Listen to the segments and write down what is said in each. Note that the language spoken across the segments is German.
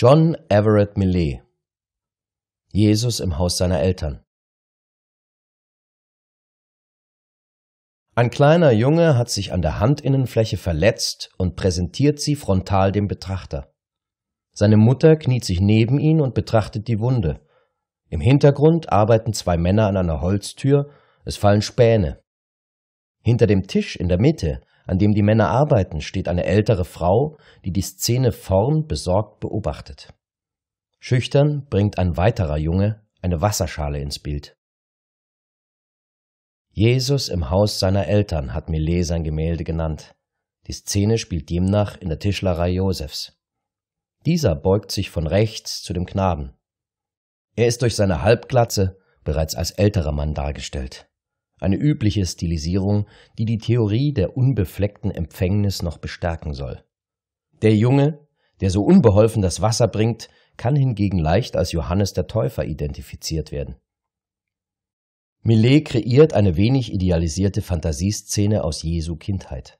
John Everett Millet Jesus im Haus seiner Eltern Ein kleiner Junge hat sich an der Handinnenfläche verletzt und präsentiert sie frontal dem Betrachter. Seine Mutter kniet sich neben ihn und betrachtet die Wunde. Im Hintergrund arbeiten zwei Männer an einer Holztür, es fallen Späne. Hinter dem Tisch in der Mitte an dem die Männer arbeiten, steht eine ältere Frau, die die Szene vorn besorgt beobachtet. Schüchtern bringt ein weiterer Junge eine Wasserschale ins Bild. Jesus im Haus seiner Eltern hat Millet sein Gemälde genannt. Die Szene spielt demnach in der Tischlerei Josefs. Dieser beugt sich von rechts zu dem Knaben. Er ist durch seine Halbglatze bereits als älterer Mann dargestellt eine übliche Stilisierung, die die Theorie der unbefleckten Empfängnis noch bestärken soll. Der Junge, der so unbeholfen das Wasser bringt, kann hingegen leicht als Johannes der Täufer identifiziert werden. Millet kreiert eine wenig idealisierte Fantasieszene aus Jesu Kindheit,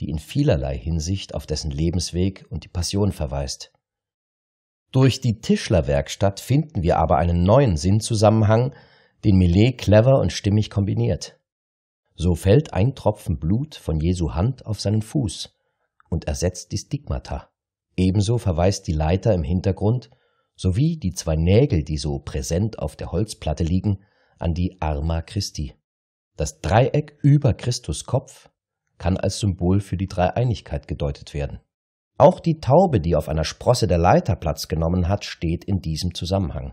die in vielerlei Hinsicht auf dessen Lebensweg und die Passion verweist. Durch die Tischlerwerkstatt finden wir aber einen neuen Sinnzusammenhang den Millet clever und stimmig kombiniert. So fällt ein Tropfen Blut von Jesu Hand auf seinen Fuß und ersetzt die Stigmata. Ebenso verweist die Leiter im Hintergrund sowie die zwei Nägel, die so präsent auf der Holzplatte liegen, an die Arma Christi. Das Dreieck über Christus Kopf kann als Symbol für die Dreieinigkeit gedeutet werden. Auch die Taube, die auf einer Sprosse der Leiter Platz genommen hat, steht in diesem Zusammenhang.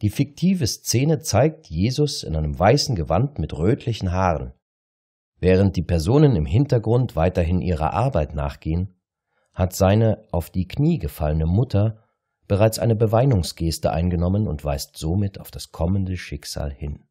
Die fiktive Szene zeigt Jesus in einem weißen Gewand mit rötlichen Haaren. Während die Personen im Hintergrund weiterhin ihrer Arbeit nachgehen, hat seine auf die Knie gefallene Mutter bereits eine Beweinungsgeste eingenommen und weist somit auf das kommende Schicksal hin